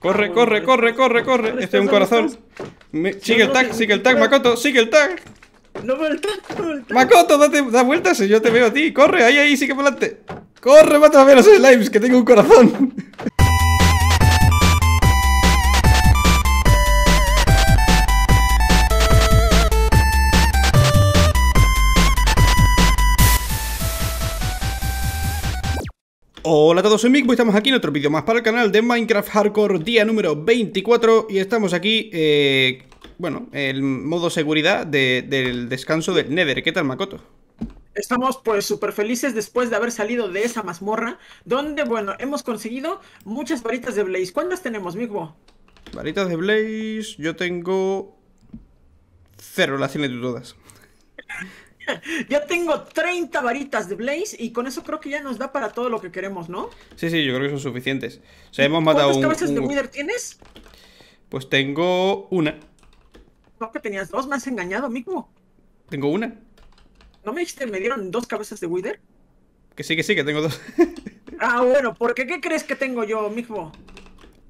Corre, corre, corre, corre, corre. Este es un corazón. Sigue el tag, sigue el tag, Makoto, sigue el tag. No Makoto, date, da vueltas yo te veo a ti. Corre, ahí, ahí, sigue por delante. Corre, mata a ver los slimes, que tengo un corazón. Hola a todos, soy Migbo estamos aquí en otro vídeo más para el canal de Minecraft Hardcore, día número 24 Y estamos aquí, eh, bueno, el modo seguridad del descanso del Nether ¿Qué tal, Makoto? Estamos pues súper felices después de haber salido de esa mazmorra Donde, bueno, hemos conseguido muchas varitas de Blaze ¿Cuántas tenemos, Mikbo? Varitas de Blaze, yo tengo... Cero, las tiene tú todas ya tengo 30 varitas de Blaze y con eso creo que ya nos da para todo lo que queremos, ¿no? Sí, sí, yo creo que son suficientes. O sea, hemos matado ¿Cuántas cabezas de Wither tienes? Pues tengo una. No, que tenías dos, me has engañado, mismo. Tengo una. ¿No me dijiste me dieron dos cabezas de Wither? Que sí, que sí, que tengo dos. ah, bueno, porque ¿qué crees que tengo yo, mismo?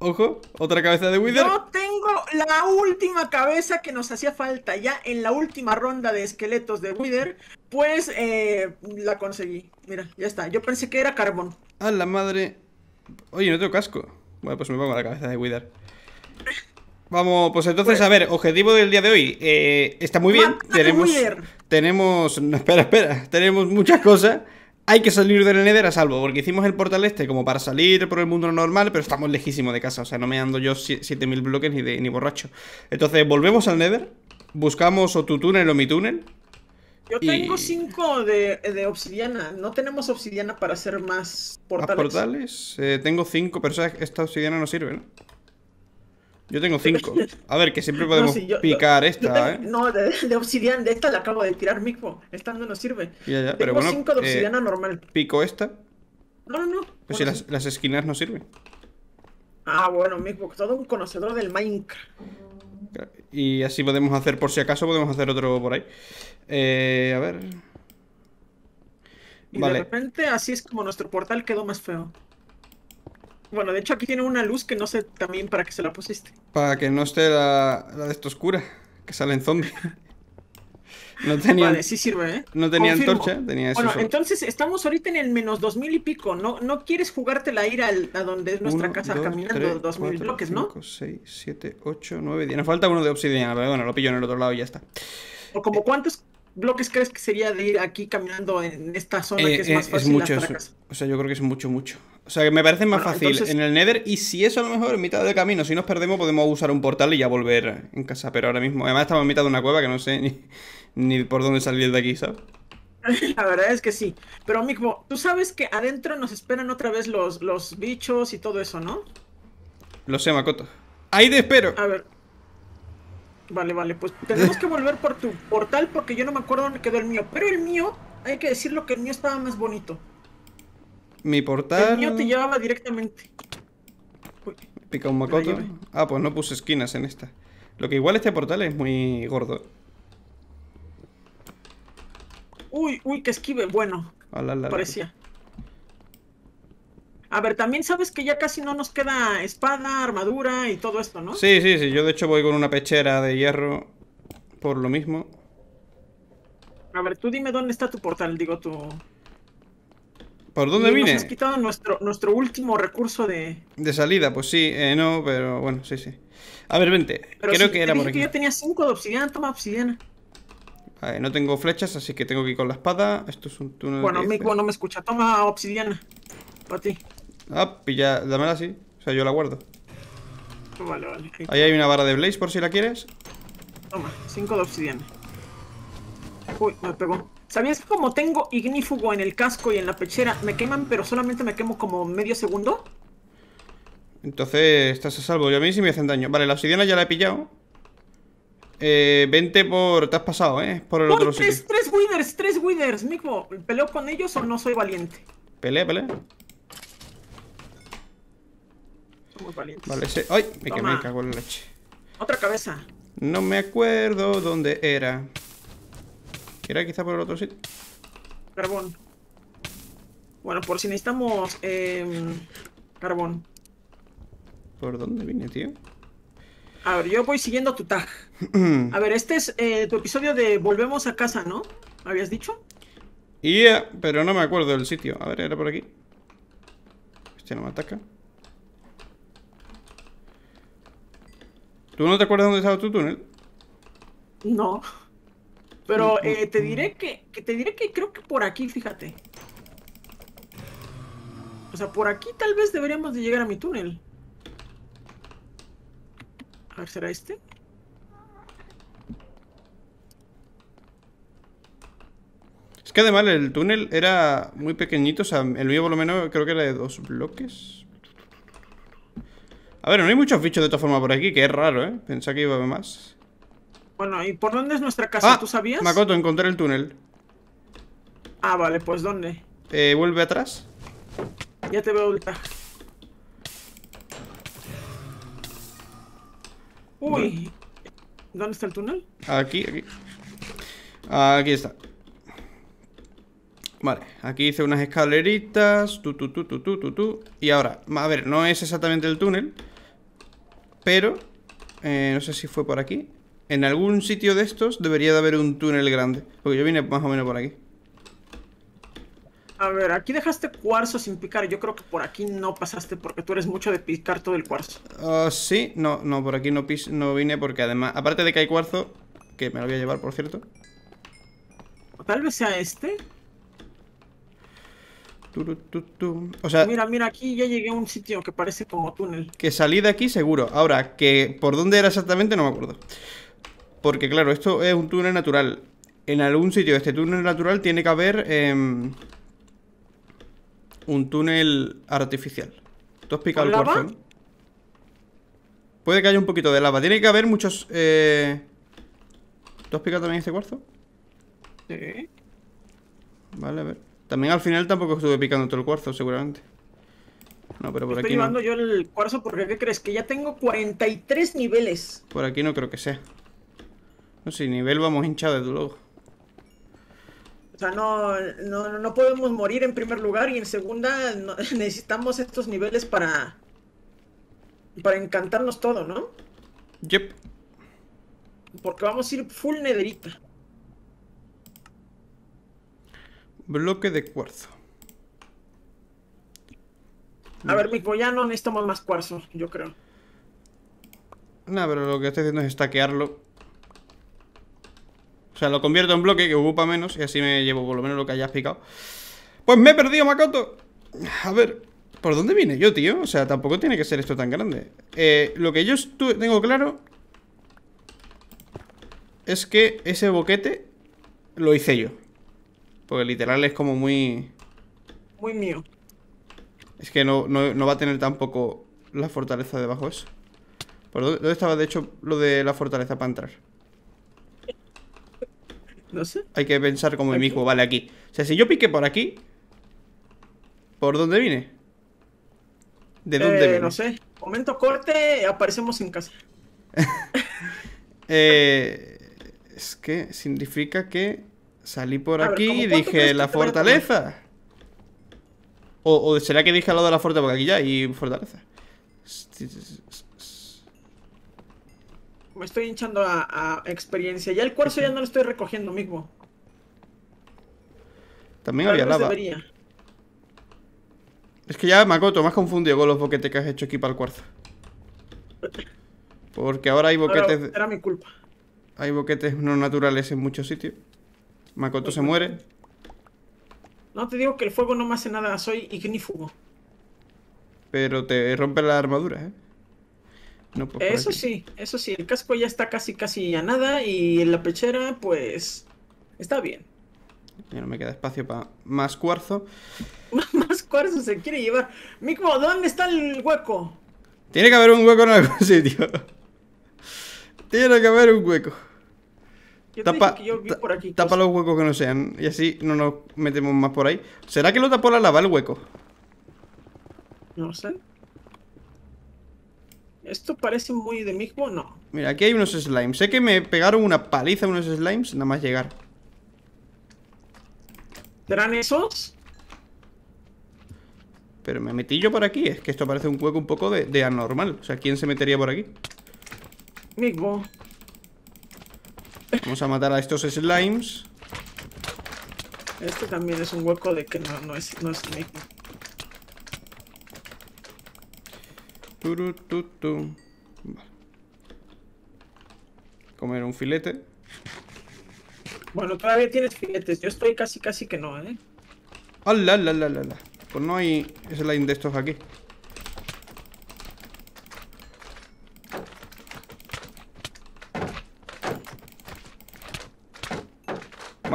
Ojo, otra cabeza de Wither. Yo tengo la última cabeza que nos hacía falta ya en la última ronda de esqueletos de Wither. Pues eh, la conseguí. Mira, ya está. Yo pensé que era carbón. A la madre. Oye, no tengo casco. Bueno, pues me pongo la cabeza de Wither. Vamos, pues entonces, pues- a ver, objetivo del día de hoy. Eh, está muy bien. Tenemos. Tenemos. espera, espera. Tenemos muchas cosas. Hay que salir del Nether a salvo, porque hicimos el portal este como para salir por el mundo normal, pero estamos lejísimos de casa, o sea, no me ando yo 7000 bloques ni, borracho. Entonces, volvemos al Nether, buscamos o tu túnel o mi túnel. Yo tengo 5 de, obsidiana, no tenemos obsidiana para hacer más portales. ¿Más portales? Eh, tengo 5, pero esta obsidiana no sirve, ¿no? Yo tengo cinco. A ver, que siempre podemos picar esta, ¿eh? No, de, obsidiana, de esta la acabo de tirar mismo. Esta no nos sirve. Ya, ya, tengo pero bueno, cinco de obsidiana eh, normal. ¿Pico esta? No, no, no. Pues si las, esquinas no sirven. Ah, bueno, mismo, todo un conocedor del Minecraft. Y así podemos hacer, por si acaso, podemos hacer otro por ahí. Eh, a ver. Y de repente, así es como nuestro portal quedó más feo. Bueno, de hecho aquí tiene una luz que no sé también para qué se la pusiste. Para que no esté la, de esta oscura, que en zombies. No tenía, vale, sí sirve, ¿eh? No tenía antorcha, tenía eso. Bueno, entonces estamos ahorita en el menos dos mil y pico. No, no quieres jugártela a ir a donde es nuestra casa caminando dos mil bloques, ¿no? 6, 7, 8, 9, Ya Nos falta uno de obsidiana, pero bueno, lo pillo en el otro lado y ya está. ¿O como eh, cuántos bloques crees que sería de ir aquí caminando en esta zona eh, que es más eh, fácil? mucho, o sea, yo creo que es mucho, mucho. O sea, que me parece más fácil en el Nether y si eso a lo mejor en mitad del camino, si nos perdemos podemos usar un portal y ya volver en casa, pero ahora mismo, además estamos en mitad de una cueva que no sé ni, por dónde salir de aquí, ¿sabes? La verdad es que sí. Pero, Mikmo, tú sabes que adentro nos esperan otra vez los, los bichos y todo eso, ¿no? Lo sé, Makoto. Ahí te espero. A ver. Vale, vale, pues tenemos que volver por tu portal porque yo no me acuerdo dónde quedó el mío. Pero el mío, hay que decirlo que el mío estaba más bonito. Mi portal. El mío te llevaba directamente. Pica un macoto. Ah, pues no puse esquinas en esta. Lo que igual este portal es muy gordo. Uy, uy, que esquive. Bueno, Parecía. A ver, también sabes que ya casi no nos queda espada, armadura y todo esto, ¿no? Sí, sí, sí. Yo de hecho voy con una pechera de hierro por lo mismo. A ver, tú dime dónde está tu portal, digo tú. ¿Por dónde vine? Nos has quitado nuestro, último recurso de... De salida, pues sí, eh, no, pero bueno, sí, sí. A ver, vente. Creo que era por yo tenía cinco de obsidiana, toma obsidiana. ver, no tengo flechas, así que tengo que ir con la espada. Esto es un túnel. Bueno, Miku no me escucha. Toma obsidiana. Para ti. Ah, pilla, dámela así. O sea, yo la guardo. Vale, vale. Ahí hay una vara de Blaze por si la quieres. Toma, 5 de obsidiana. Uy, me pegó. ¿Sabías que como tengo ignífugo en el casco y en la pechera, me queman, pero solamente me quemo como medio segundo? Entonces estás a salvo. Yo a mí sí me hacen daño. Vale, la obsidiana ya la he pillado. Eh, 20 por... Te has pasado, ¿eh? Por el otro tres, winners, Tres withers, tres withers, ¿Peleo con ellos o no soy valiente? Pelea, pelea. Vale, ese... ¡Ay! Me, cago la leche. Otra cabeza. No me acuerdo dónde era. ¿Era quizá por el otro sitio? Carbón. Bueno, por si necesitamos em, carbón. ¿Por dónde vine, tío? A ver, yo voy siguiendo tu tag. a ver, este es eh, tu episodio de Volvemos a casa, ¿no? ¿Me habías dicho? Yeah, pero no me acuerdo del sitio. A ver, era por aquí. Este no me ataca. ¿Tú no te acuerdas dónde estaba tu túnel? No. Pero mm, eh, te mm, diré mm. que, te diré que creo que por aquí, fíjate. O sea, por aquí tal vez deberíamos de llegar a mi túnel. A ver, ¿será este? Es que además el túnel era muy pequeñito, o sea, el mío por lo menos creo que era de dos bloques. A ver, no hay muchos bichos de esta forma por aquí, que es raro, ¿eh? Pensé que iba a haber más. Bueno, ¿y por dónde es nuestra casa? Ah, ¿Tú sabías? Makoto, encontré el túnel. Ah, vale, pues ¿dónde? Eh, vuelve atrás. Ya te veo ahorita. Uy. ¿Dónde está el túnel? Aquí, aquí. Ah, aquí está. Vale, aquí hice unas escaleritas. Tu, tu, tu, tu, tu, tu, Y ahora, a ver, no es exactamente el túnel. Pero, eh, no sé si fue por aquí. En algún sitio de estos debería de haber un túnel grande. Porque yo vine más o menos por aquí. A ver, aquí dejaste cuarzo sin picar. Yo creo que por aquí no pasaste porque tú eres mucho de picar todo el cuarzo. Ah, sí, no, no, por aquí no, no vine porque además, aparte de que hay cuarzo, que me lo voy a llevar, por cierto. Tal vez sea este. O sea, mira, mira, aquí ya llegué a un sitio que parece como túnel. Que salí de aquí seguro. Ahora, que por dónde era exactamente no me acuerdo. Porque claro, esto es un túnel natural. En algún sitio de este túnel natural tiene que haber em, un túnel artificial. ¿Tú has picado el cuarzo? Puede que haya un poquito de lava. Tiene que haber muchos... Eh... ¿Tú has picado también este cuarzo? Sí. Vale, a ver. También al final tampoco estuve picando todo el cuarzo, seguramente. No, pero por aquí. Estoy llevando yo el cuarzo porque ¿qué crees? Que ya tengo 43 niveles. Por aquí no creo que sea. No sé, nivel vamos hinchado desde luego. O sea, no, no, podemos morir en primer lugar y en segunda necesitamos estos niveles para. para encantarnos todo, ¿no? Yep. Porque vamos a ir full nederita. Bloque de cuarzo. A ver, Mico, ya no necesitamos más cuarzo, yo creo. Nada, pero lo que estoy haciendo es estaquearlo O sea, lo convierto en bloque que ocupa menos y así me llevo por lo menos lo que hayas picado. Pues me he perdido, Makoto. A ver, ¿por dónde vine yo, tío? O sea, tampoco tiene que ser esto tan grande. Eh, lo que yo tengo claro es que ese boquete lo hice yo. Porque literal es como muy... Muy mío. Es que no, va a tener tampoco la fortaleza debajo eso. ¿Por dónde, estaba, de hecho, lo de la fortaleza para entrar? No sé. Hay que pensar como mi hijo. Vale, aquí. O sea, si yo pique por aquí... ¿Por dónde vine? ¿De eh, dónde vine? No sé. Momento corte, aparecemos en casa. Eh, es que significa que Salí por aquí y dije la fortaleza. O, será que dije al lado de la fortaleza, porque aquí ya hay fortaleza. Me estoy hinchando a, experiencia. Ya el cuarzo ya no lo estoy recogiendo mismo. También había lava. Es que ya, Makoto, me has confundido con los boquetes que has hecho aquí para el cuarzo. Porque ahora hay boquetes... era mi culpa. Hay boquetes no naturales en muchos sitios. Makoto se muere. No te digo que el fuego no me hace nada, soy ignífugo. Pero te rompe la armadura, ¿eh? eso sí, eso sí, el casco ya está casi casi a nada y en la pechera pues está bien. Ya no me queda espacio para más cuarzo. más cuarzo se quiere llevar. Mico, ¿dónde está el hueco? Tiene que haber un hueco en algún sitio. Tiene que haber un hueco tapa, por aquí tapa los huecos que no sean y así no nos metemos más por ahí. ¿Será que lo tapó la lava el hueco? No sé. Esto parece muy de mismo, no. Mira, aquí hay unos slimes. Sé que me pegaron una paliza unos slimes nada más llegar. ¿Serán esos? Pero me metí yo por aquí. Es que esto parece un hueco un poco de, de anormal. O sea, ¿quién se metería por aquí? Mismo. Vamos a matar a estos slimes. Este también es un hueco de que no, no es, no es tu Vale. Comer un filete. Bueno, todavía tienes filetes. Yo estoy casi, casi que no, ¿eh? ¡Hala, ah, la, la, la, Pues no hay slime de estos aquí.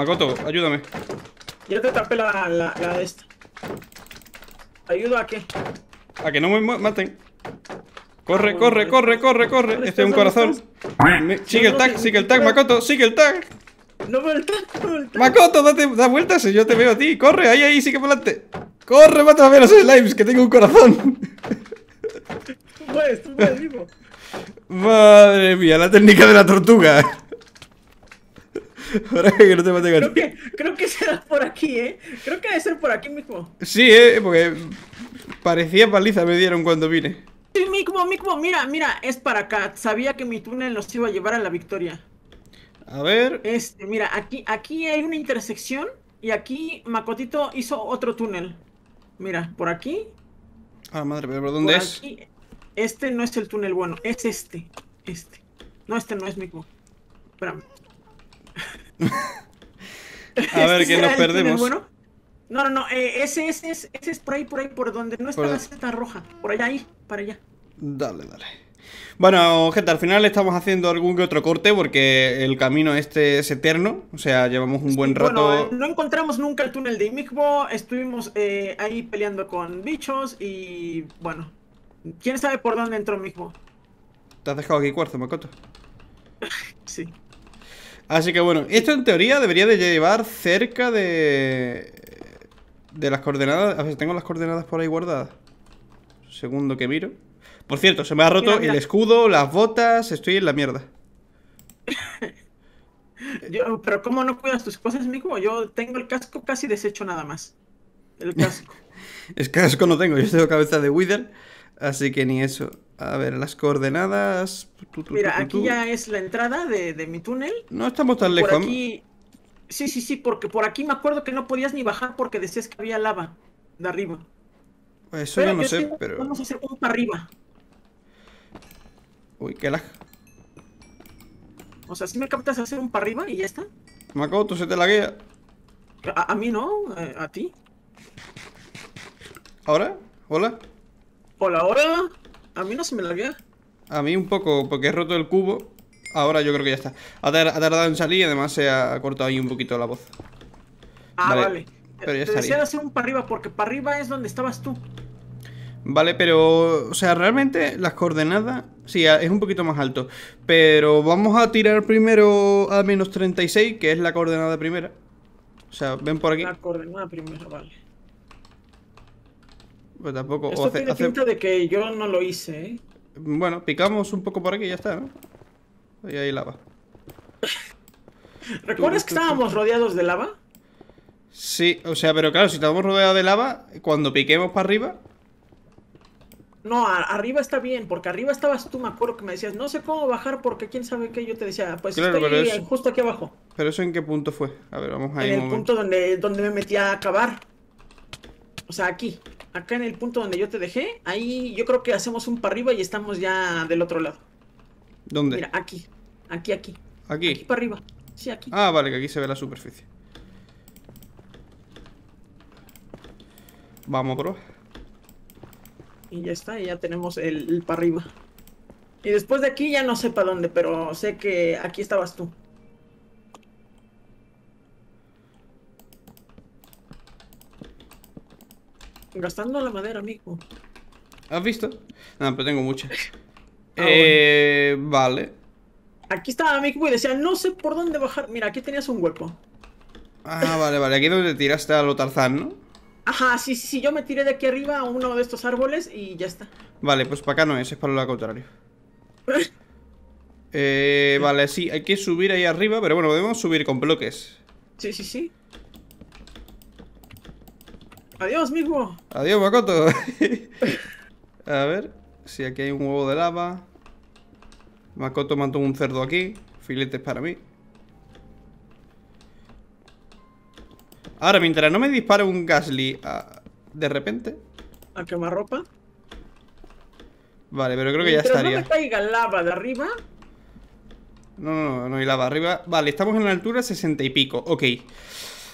Makoto, ayúdame. Yo te tapé la, la, de esta. Ayudo a qué? A que no me maten. Corre, ah, corre, corre, pues, corre, corre. Este es un corazón. Sigue el tag, sigue el tag, Makoto, sigue el tag. No veo el tag, no el tag. Makoto, date, da vueltas yo te veo a ti. Corre, ahí, ahí, sigue por adelante. Corre, mata a ver los slimes, que tengo un corazón. Tú puedes, tú puedes, vivo. Madre mía, la técnica de la tortuga. Creo que, será por aquí, ¿eh? Creo que debe ser por aquí mismo. Sí, ¿eh? Porque parecía paliza me dieron cuando vine. Sí, Mikmo, Mikmo, mira, mira, es para acá. Sabía que mi túnel nos iba a llevar a la victoria. A ver. Este, mira, aquí, aquí hay una intersección y aquí Macotito hizo otro túnel. Mira, por aquí. Ah, madre, pero ¿dónde es? este no es el túnel bueno, es este. Este. No, este no es Mikmo. Espérame a ver, qué nos perdemos. No, no, no, eh, ese, ese, es por ahí, por ahí, por donde no está la seta roja. Por allá, ahí, para allá. Dale, dale. Bueno, gente, al final estamos haciendo algún que otro corte porque el camino este es eterno, o sea, llevamos un buen rato... Eh, no encontramos nunca el túnel de Imigbo, estuvimos eh, ahí peleando con bichos y bueno, ¿quién sabe por dónde entró Imigbo? ¿Te has dejado aquí cuarzo, Makoto? sí. Así que bueno, esto en teoría debería de llevar cerca de... De las coordenadas... A ver, tengo las coordenadas por ahí guardadas. Segundo que miro. Por cierto, se me ha roto el escudo, las botas, estoy en la mierda. pero ¿cómo no cuidas tus cosas, como Yo tengo el casco casi deshecho nada más. El casco. es casco no tengo, yo tengo cabeza de Wither, así que ni eso. A ver, las coordenadas. Mira, aquí ya es la entrada de, mi túnel. No estamos tan lejos. Sí, sí, sí, porque por aquí me acuerdo que no podías ni bajar porque decías que había lava de arriba. Pues, eso yo no sé, pero. Vamos a hacer un para arriba. Uy, qué lag. O sea, si me captas hacer un para arriba y ya está. Macoto, tú se te laguea. A, mí no, eh, a ti. ¿Ahora? ¿Hola? Hola, hola. A mí no se me laguea. A mí un poco, porque he roto el cubo. Ahora yo creo que ya está. Ha, tardado en salir y además se ha cortado ahí un poquito la voz. Ah, vale. Pero ya Te decía hacer un para arriba, porque para arriba es donde estabas tú. Vale, pero, o sea, realmente las coordenadas, sí, es un poquito más alto. Pero vamos a tirar primero a menos 36, que es la coordenada primera. O sea, ven por aquí. La coordenada primera, vale. Pues tampoco. Esto hace, tiene de que yo no lo hice, ¿eh? Bueno, picamos un poco por aquí y ya está, ¿no? Ahí lava. ¿Recuerdas que estábamos rodeados de lava? Sí, o sea, pero claro, si estábamos rodeados de lava, cuando piquemos para arriba. No, arriba está bien, porque arriba estabas tú, me acuerdo que me decías, no sé cómo bajar porque quién sabe qué. Yo te decía, pues estoy justo aquí abajo. ¿Pero eso en qué punto fue? A ver, vamos a En el punto donde, donde me metí a acabar. O sea, aquí acá en el punto donde yo te dejé, ahí yo creo que hacemos un para arriba y estamos ya del otro lado. ¿Dónde? Mira, aquí. Aquí, aquí. Aquí. Aquí para arriba. Sí, aquí. Ah, vale, que aquí se ve la superficie. Vamos, bro. Y ya está, ya tenemos el, el para arriba. Y después de aquí ya no sé para dónde, pero sé que aquí estabas tú. gastando la madera, amigo. ¿Has visto? No, pero tengo muchas. Ah, eh, Vale. Aquí está, amigo y decía, no sé por dónde bajar. Mira, aquí tenías un hueco. Ah, vale, vale. Aquí es donde tiraste a lo tarzán, ¿no? Ajá, sí, sí, sí. Yo me tiré de aquí arriba a uno de estos árboles y ya está. Vale, pues para acá no es, es para lo contrario. eh, vale, sí, hay que subir ahí arriba, pero bueno, podemos subir con bloques. Sí, sí, sí. Adiós, mismo. Adiós, Makoto. a ver, si aquí hay un huevo de lava. Makoto mató un cerdo aquí. Filetes para mí. Ahora, mientras no me dispare un Gasly ah, de repente... ¿A quemar ropa? Vale, pero creo que ya estaría. no caiga lava de arriba... No, no, no, no hay lava arriba. Vale, estamos en la altura 60 y pico. Ok.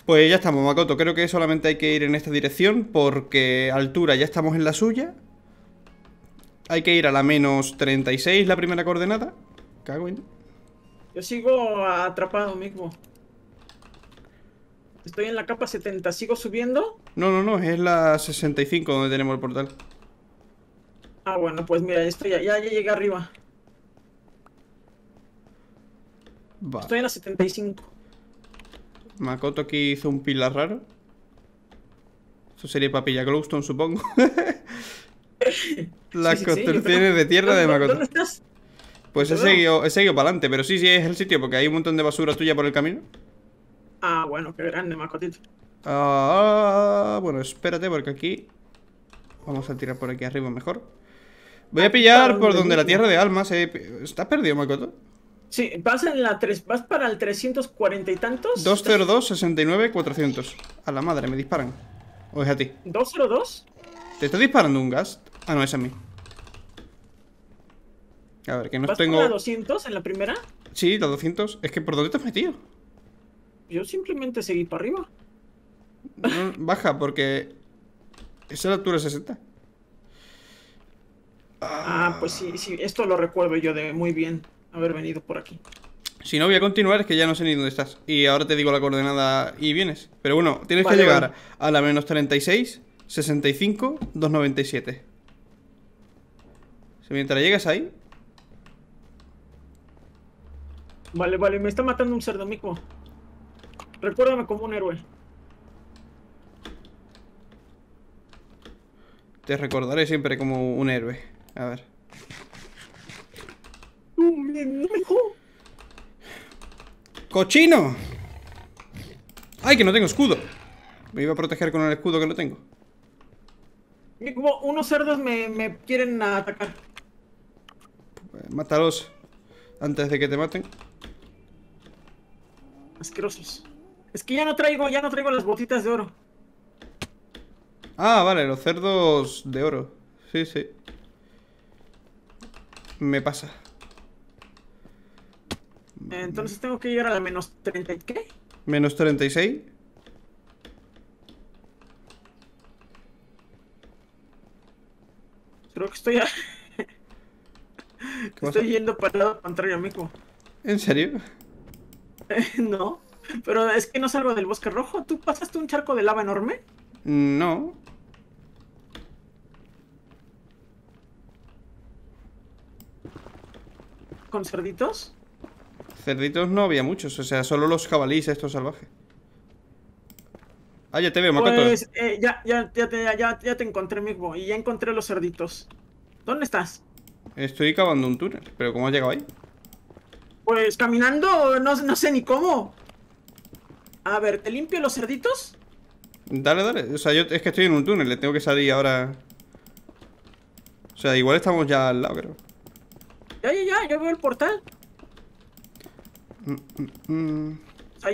Pues ya estamos, Makoto. Creo que solamente hay que ir en esta dirección porque altura ya estamos en la suya. Hay que ir a la menos 36, la primera coordenada. Cago en... Yo sigo atrapado mismo. Estoy en la capa 70. ¿Sigo subiendo? No, no, no. Es la 65 donde tenemos el portal. Ah, bueno. Pues mira, estoy ya, ya, llegué arriba. Va. Estoy en la 75. Makoto aquí hizo un pilar raro. Eso sería papilla Glowstone, supongo. Las construcciones de tierra de Makoto. Pues he seguido, he para adelante, pero sí, sí es el sitio, porque hay un montón de basura tuya por el camino. Ah, bueno, qué grande, Makotito Ah, bueno, espérate, porque aquí... Vamos a tirar por aquí arriba mejor. Voy a pillar por donde la tierra de almas... se... Eh, ¿Estás perdido, Makoto? Sí, vas, en la tres, vas para el 340 y tantos. 202, 69, 400. A la madre, me disparan. O es a ti. ¿202? ¿Te está disparando un gas? Ah, no, es a mí. A ver, que no tengo. Por la 200 en la primera? Sí, la 200. Es que ¿por dónde te has metido? Yo simplemente seguí para arriba. Mm, baja, porque. Esa es la altura 60. Ah, ah pues sí, sí, esto lo recuerdo yo de muy bien haber venido por aquí. Si no voy a continuar es que ya no sé ni dónde estás Y ahora te digo la coordenada y vienes Pero bueno, tienes que llegar a la menos 36 65 297 si Mientras llegas ahí Vale, vale, me está matando un cerdo mico Recuérdame como un héroe Te recordaré siempre como un héroe A ver ¡Cochino! ¡Ay, que no tengo escudo! Me iba a proteger con el escudo que no tengo. unos cerdos me, quieren atacar. mátalos antes de que te maten. Asquerosos. Es que ya no traigo, ya no traigo las botitas de oro. Ah, vale, los cerdos de oro. Sí, sí. Me pasa. Entonces tengo que llegar a la menos 30 y qué? Menos 36. Creo que estoy estoy yendo para el lado contrario a ¿En serio? no, pero es que no salgo del bosque rojo. ¿Tú pasaste un charco de lava enorme? No. ¿Con cerditos? Cerditos no había muchos, o sea, solo los jabalíes estos salvajes. Ah, ya te veo, pues, eh, ya, te, encontré, mismo y ya encontré los cerditos. ¿Dónde estás? Estoy cavando un túnel, pero ¿cómo has llegado ahí? Pues caminando, no, no sé ni cómo. A ver, ¿te limpio los cerditos? Dale, dale. O sea, yo es que estoy en un túnel, le tengo que salir ahora. O sea, igual estamos ya al lado, creo. Ya, ya, ya, yo veo el portal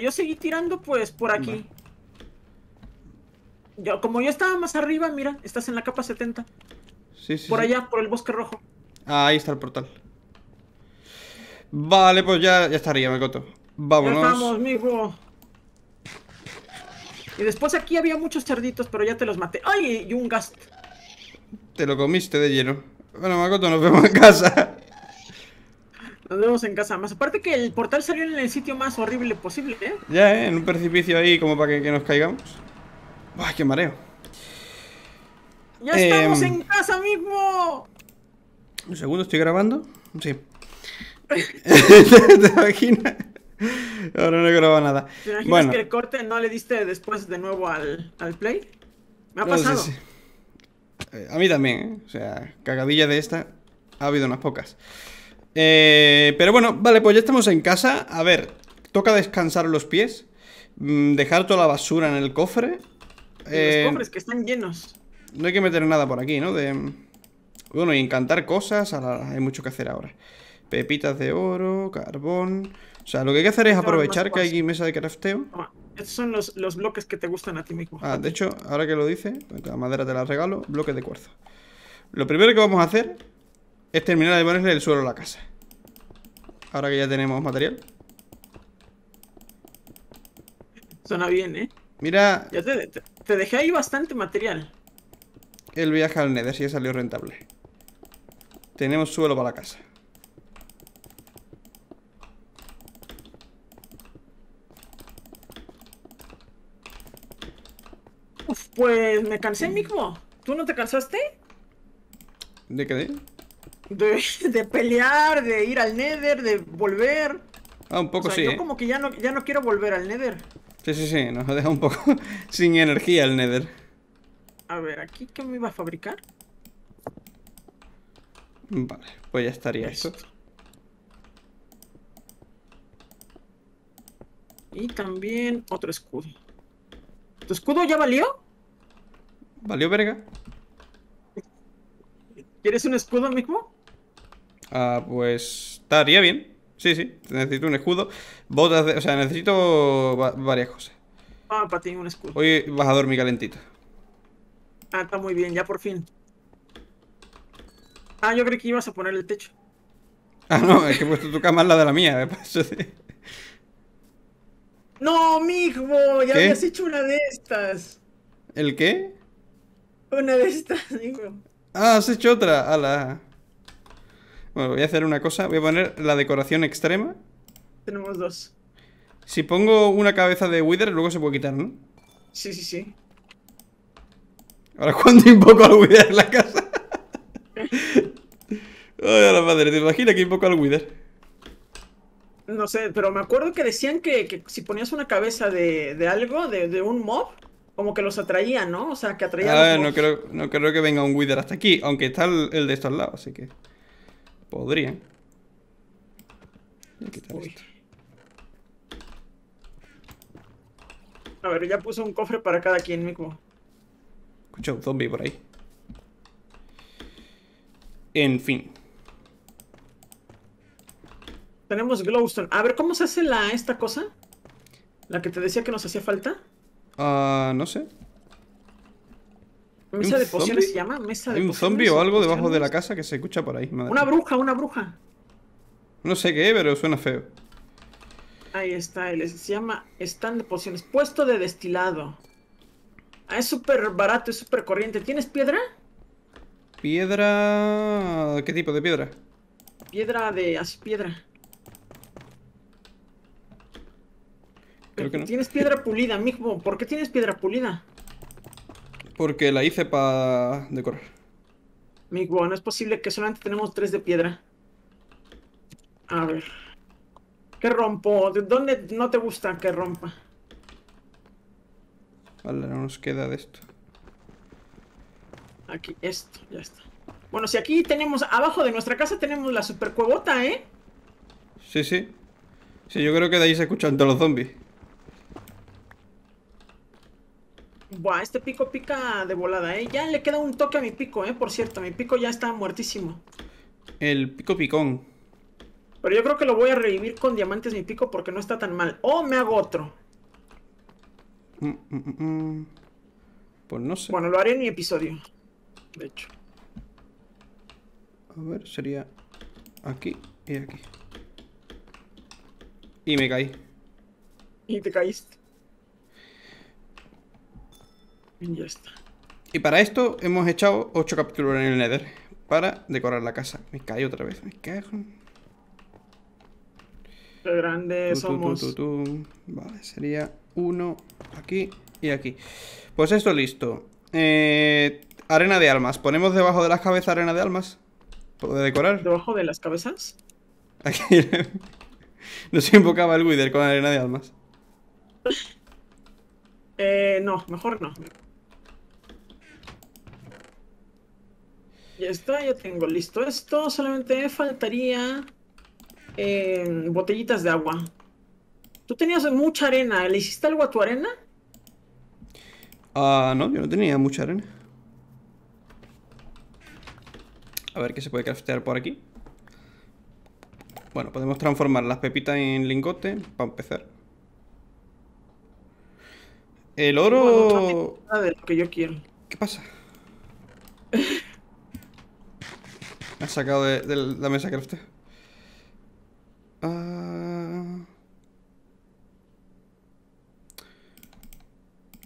yo seguí tirando pues por aquí. como yo estaba más arriba, mira, estás en la capa 70. Sí, Por allá, por el bosque rojo. Ah, ahí está el portal. Vale, pues ya, ya estaría, me coto. Vámonos. vamos, mijo. Y después aquí había muchos cerditos, pero ya te los maté. ¡Ay! Y un gast. Te lo comiste de lleno. Bueno, Makoto, nos vemos en casa. Nos vemos en casa más. Aparte que el portal salió en el sitio más horrible posible, ¿eh? Ya, ¿eh? En un precipicio ahí como para que, nos caigamos. ¡Ay, qué mareo! ¡Ya estamos em. en casa mismo! Un segundo, ¿estoy grabando? Sí. ¿Te imaginas? Ahora no he grabado nada. ¿Te imaginas que el corte no le diste después de nuevo al, al play? Me ha pasado. Eh, a mí también, ¿eh? O sea, cagadilla de esta ha habido unas pocas. Eh, pero bueno, vale, pues ya estamos en casa. A ver, toca descansar los pies. Mm, dejar toda la basura en el cofre. los eh, cofres que están llenos. No hay que meter nada por aquí, ¿no? De... Bueno, y encantar cosas. hay mucho que hacer ahora. Pepitas de oro, carbón. O sea, lo que hay que hacer es aprovechar que hay mesa de crafteo. Ah, Estos son los, los, bloques que te gustan a ti mismo. Ah, de hecho, ahora que lo dice, la madera te la regalo, bloques de cuarzo. Lo primero que vamos a hacer es terminar de ponerle el suelo a la casa. Ahora que ya tenemos material. Suena bien, ¿eh? Mira... Ya te, dejé ahí bastante material. El viaje al Nether sí salió rentable. Tenemos suelo para la casa. pues me cansé, mismo. ¿Tú no te cansaste? ¿De qué? de, pelear, de ir al Nether, de volver. Ah, un poco sí. Yo ¿eh? como que ya no, ya no quiero volver al Nether. Sí, sí, sí, nos deja un poco sin energía el Nether. A ver, ¿aquí qué me iba a fabricar? Vale, pues ya estaría eso, Y también otro escudo. ¿Tu escudo ya valió? ¿Valió verga? ¿Quieres un escudo mismo? Ah, pues estaría bien. Sí, sí, necesito un escudo. Botas de... O sea, necesito varias cosas. Ah, para ti un escudo. Hoy vas a dormir calentito. Ah, está muy bien, ya por fin. Ah, yo creí que ibas a poner el techo. Ah, no, es que he puesto tu cama en la de la mía, de No, mismo ya me has hecho una de estas. ¿El qué? Una de estas, Ah, has hecho otra, A la... Bueno, voy a hacer una cosa. Voy a poner la decoración extrema. Tenemos dos. Si pongo una cabeza de Wither, luego se puede quitar, ¿no? Sí, sí, sí. Ahora, ¿cuándo invoco al Wither en la casa? Ay, a la madre, ¿te imaginas que invoco al Wither? No sé, pero me acuerdo que decían que, si ponías una cabeza de, algo, de, un mob, como que los atraía, ¿no? O sea, que atraía a los ah, no creo, no creo que venga un Wither hasta aquí, aunque está el, el de estos lados, así que... Podría a ver, ya puse un cofre para cada quien Miku Escucha un zombie por ahí. En fin. Tenemos glowstone. A ver, ¿cómo se hace la esta cosa? ¿La que te decía que nos hacía falta? Ah, no sé. ¿Mesa de pociones se llama? ¿Mesa de un zombie o algo debajo de la casa que se escucha por ahí? una bruja, una bruja. No sé qué, pero suena feo. Ahí está, él se llama stand de pociones. Puesto de destilado. Ah, es súper barato, es súper corriente. ¿Tienes piedra? Piedra... ¿Qué tipo de piedra? Piedra de... piedra. Creo que no. Tienes piedra pulida, mismo ¿Por qué tienes piedra pulida? Porque la hice para decorar. Migo, no es posible que solamente tenemos tres de piedra. A ver. ¿Qué rompo? ¿De dónde no te gusta que rompa? Vale, no nos queda de esto. Aquí, esto, ya está. Bueno, si aquí tenemos, abajo de nuestra casa tenemos la cuevota, ¿eh? Sí, sí. Sí, yo creo que de ahí se escuchan todos los zombies. Buah, este pico pica de volada, ¿eh? Ya le queda un toque a mi pico, ¿eh? Por cierto, mi pico ya está muertísimo. El pico picón. Pero yo creo que lo voy a revivir con diamantes mi pico porque no está tan mal. O me hago otro. Mm, mm, mm, pues no sé. Bueno, lo haré en mi episodio. De hecho. A ver, sería aquí y aquí. Y me caí. Y te caíste. Y ya está. Y para esto hemos echado 8 capítulos en el Nether. Para decorar la casa. Me cae otra vez. Me cae grande somos. vale, sería uno aquí y aquí. Pues esto listo. Eh, arena de almas. ¿Ponemos debajo de las cabezas arena de almas? ¿De decorar? ¿Debajo de las cabezas? Aquí. Nos invocaba el Wither con arena de almas. Eh, no, mejor no. Ya está, ya tengo listo esto. Solamente me faltaría eh, botellitas de agua. Tú tenías mucha arena. ¿Le hiciste algo a tu arena? Ah, no, yo no tenía mucha arena. A ver qué se puede craftear por aquí. Bueno, podemos transformar las pepitas en lingote para empezar. El oro... lo que yo quiero. ¿Qué pasa? sacado de, la mesa que ah.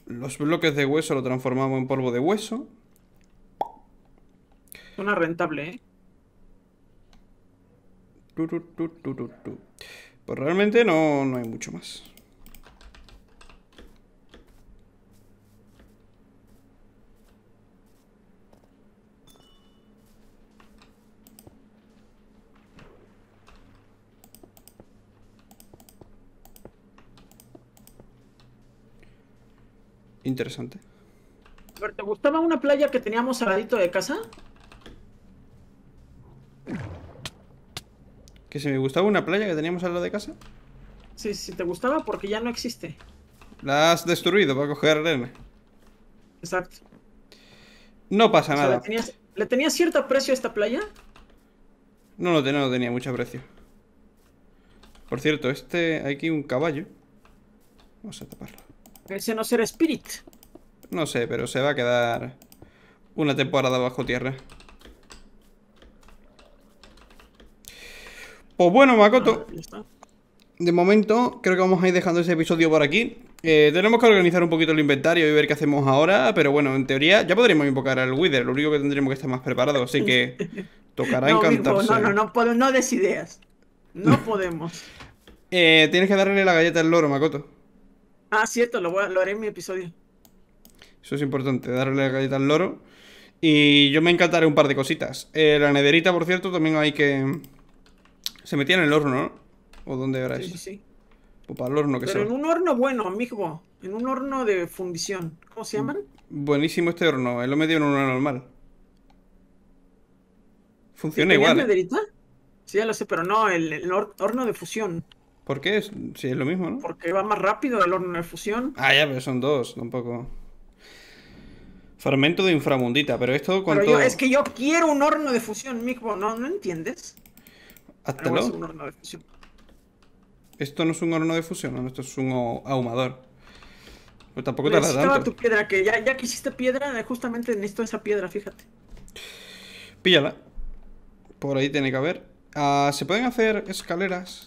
Los bloques de hueso lo transformamos en polvo de hueso. una rentable, ¿eh? Pues realmente no, no hay mucho más. Interesante. ¿Te gustaba una playa que teníamos al ladito de casa? ¿Que si me gustaba una playa que teníamos al lado de casa? Sí, sí, te gustaba porque ya no existe. La has destruido para coger arena. Exacto. No pasa nada. ¿le tenías, cierto precio a esta playa? No, no tenía, no tenía mucho precio Por cierto, este... Hay aquí un caballo. Vamos a taparlo. Ese no será Spirit. No sé, pero se va a quedar una temporada bajo tierra. Pues bueno, Makoto. Ah, de momento, creo que vamos a ir dejando ese episodio por aquí. Eh, tenemos que organizar un poquito el inventario y ver qué hacemos ahora, pero bueno, en teoría ya podríamos invocar al Wither, lo único que tendremos que estar más preparados, así que tocará no, encantarse. no, no, no, no, no des ideas. No podemos. Eh, tienes que darle la galleta al loro, Makoto. Ah, cierto, lo, haré en mi episodio. Eso es importante, darle la galleta al loro. Y yo me encantaré un par de cositas. Eh, la nederita, por cierto, también hay que... Se metía en el horno, ¿no? ¿O dónde era eso? Sí, sí. O para el horno que Pero en un horno bueno, amigo. En un horno de fundición. ¿Cómo se llaman? Mm, buenísimo este horno. Él eh, lo metió en un horno normal. Funciona igual. ¿La eh. nederita? Sí, ya lo sé, pero no, el horno de fusión. ¿Por qué? Si es lo mismo, ¿no? Porque va más rápido el horno de fusión. Ah, ya, pero son dos, tampoco. Fermento de inframundita, pero esto cuando Pero es que yo quiero un horno de fusión, Mikbo, ¿no, ¿no entiendes? Hasta luego. Esto no es un horno de fusión, no, esto es un ahumador. Pero tampoco te tanto. tu piedra, que ya, ya que piedra, eh, justamente necesito esa piedra, fíjate. Píllala. Por ahí tiene que haber. Ah, ¿Se pueden hacer escaleras?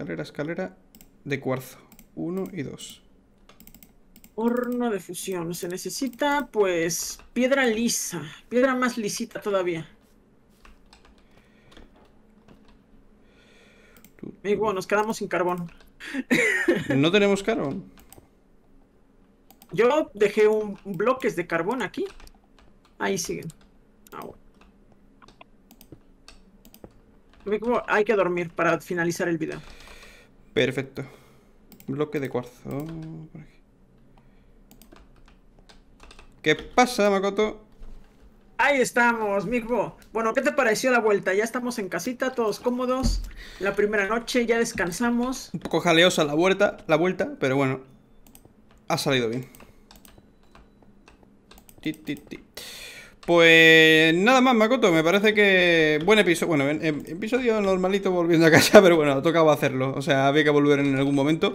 Escalera, escalera de cuarzo. uno y dos Horno de fusión. Se necesita, pues, piedra lisa. Piedra más lisita todavía. Amigo, nos quedamos sin carbón. ¿No tenemos carbón? Yo dejé un bloques de carbón aquí. Ahí siguen. Ah, hay que dormir para finalizar el video. Perfecto. Bloque de cuarzo. ¿Qué pasa, Makoto? Ahí estamos, Mikbo. Bueno, ¿qué te pareció la vuelta? Ya estamos en casita, todos cómodos. La primera noche ya descansamos. Un poco jaleosa la vuelta, la vuelta, pero bueno. Ha salido bien. Ti, ti, ti. Pues nada más, Makoto, me parece que buen episodio, bueno, episodio normalito volviendo a casa, pero bueno, tocaba hacerlo, o sea, había que volver en algún momento.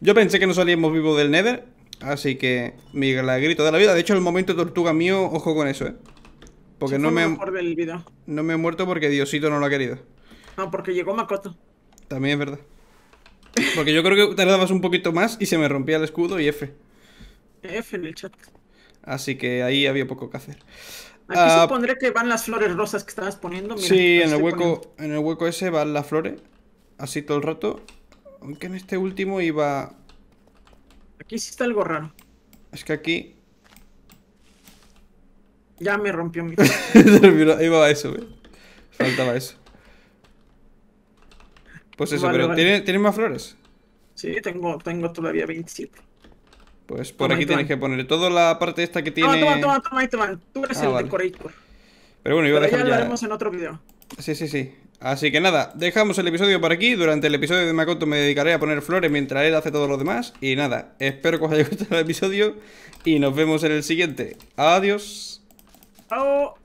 Yo pensé que no salíamos vivos del Nether, así que la grito de la vida, de hecho el momento tortuga mío, ojo con eso, ¿eh? Porque no me no me he muerto porque Diosito no lo ha querido. No, porque llegó Makoto. También es verdad. Porque yo creo que tardabas un poquito más y se me rompía el escudo y F. F en el chat. Así que ahí había poco que hacer. Aquí ah, supondré que van las flores rosas que estabas poniendo. Mira, sí, en el hueco, en el hueco ese van las flores. Así todo el rato. Aunque en este último iba. Aquí sí está algo raro. Es que aquí. Ya me rompió mi. iba a eso, ¿eh? Faltaba eso. Pues eso, pero ¿tiene, más flores? Sí, tengo, tengo todavía 27. Pues por aquí tienes que poner toda la parte esta que ah, tiene... Toma, toma, toma, toma, Tú eres ah, el Pero bueno, iba ya... lo haremos en otro video. Sí, sí, sí. Así que nada, dejamos el episodio por aquí. Durante el episodio de Makoto me dedicaré a poner flores mientras él hace todo lo demás. Y nada, espero que os haya gustado el episodio y nos vemos en el siguiente. Adiós. Chao.